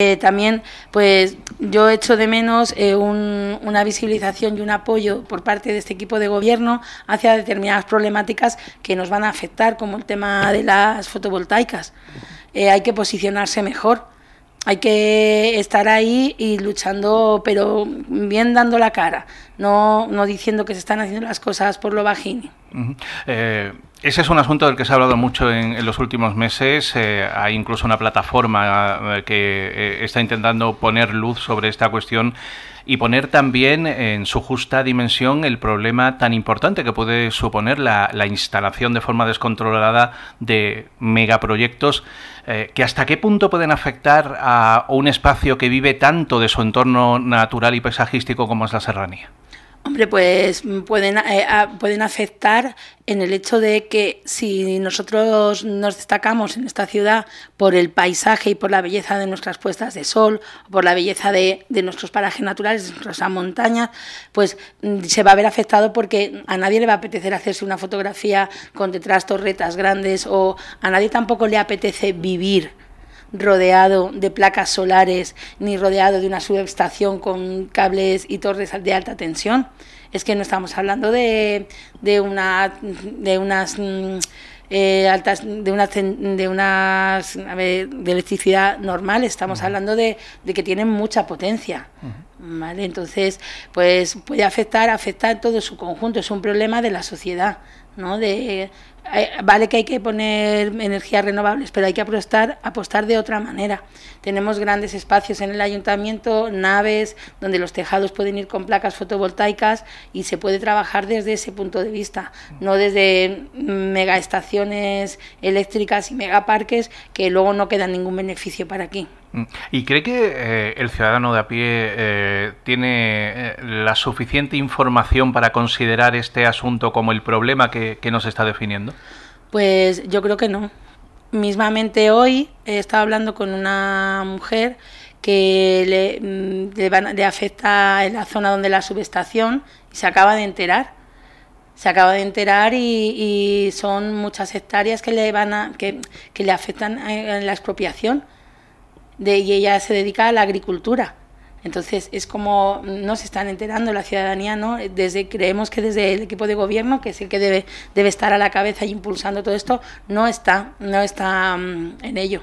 Eh, también, pues yo echo de menos eh, una visibilización y un apoyo por parte de este equipo de gobierno hacia determinadas problemáticas que nos van a afectar, como el tema de las fotovoltaicas. Eh, hay que posicionarse mejor, hay que estar ahí y luchando, pero bien dando la cara, no, diciendo que se están haciendo las cosas por lo bajín. Ese es un asunto del que se ha hablado mucho en, los últimos meses. Eh, hay incluso una plataforma eh, que eh, está intentando poner luz sobre esta cuestión y poner también en su justa dimensión el problema tan importante que puede suponer la, instalación de forma descontrolada de megaproyectos que hasta qué punto pueden afectar a un espacio que vive tanto de su entorno natural y paisajístico como es la serranía pues pueden, eh, pueden afectar en el hecho de que si nosotros nos destacamos en esta ciudad por el paisaje y por la belleza de nuestras puestas de sol, por la belleza de, de nuestros parajes naturales, de nuestras montañas, pues mm, se va a ver afectado porque a nadie le va a apetecer hacerse una fotografía con detrás torretas grandes o a nadie tampoco le apetece vivir rodeado de placas solares ni rodeado de una subestación con cables y torres de alta tensión. Es que no estamos hablando de, de, una, de unas... Mm, eh, altas de una... de unas de electricidad normal estamos hablando de, de, que tienen mucha potencia ¿vale? Entonces, pues puede afectar, afectar todo su conjunto, es un problema de la sociedad, ¿no? De, eh, vale que hay que poner energías renovables, pero hay que apostar, apostar de otra manera. Tenemos grandes espacios en el ayuntamiento, naves, donde los tejados pueden ir con placas fotovoltaicas y se puede trabajar desde ese punto de vista, no desde megaestaciones eléctricas y megaparques que luego no queda ningún beneficio para aquí. Mm. ¿Y cree que eh, el ciudadano de a pie eh, tiene eh, la suficiente información para considerar este asunto como el problema que, nos está definiendo? Pues yo creo que no. Mismamente hoy he estado hablando con una mujer que le, mm, afecta en la zona donde la subestación y se acaba de enterar. Se acaba de enterar y, son muchas hectáreas que le van a, que, le afectan en la expropiación. y ella se dedica a la agricultura. Entonces es como mm, no se están enterando la ciudadanía, ¿no? Desde, creemos que desde el equipo de gobierno, que es el que debe, debe estar a la cabeza y impulsando todo esto, no está, no está mm, en ello.